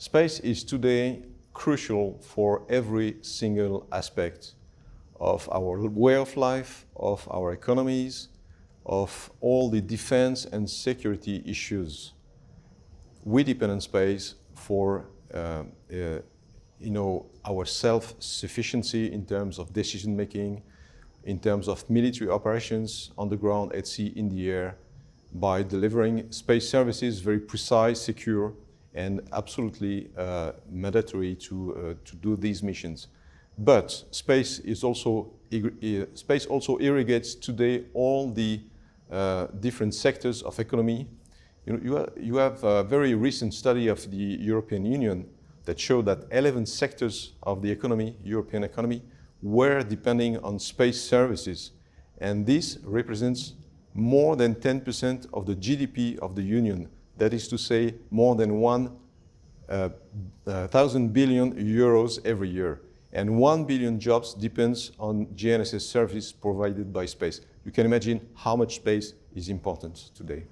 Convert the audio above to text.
Space is today crucial for every single aspect of our way of life, of our economies, of all the defense and security issues. We depend on space for uh, uh, you know, our self-sufficiency in terms of decision-making, in terms of military operations on the ground, at sea, in the air, by delivering space services very precise, secure, and absolutely uh, mandatory to, uh, to do these missions. But space is also uh, space also irrigates today all the uh, different sectors of economy. You know, you, you have a very recent study of the European Union that showed that 11 sectors of the economy, European economy, were depending on space services, and this represents more than 10% of the GDP of the Union. That is to say, more than one uh, uh, thousand billion euros every year. And 1 billion jobs depends on GNSS service provided by space. You can imagine how much space is important today.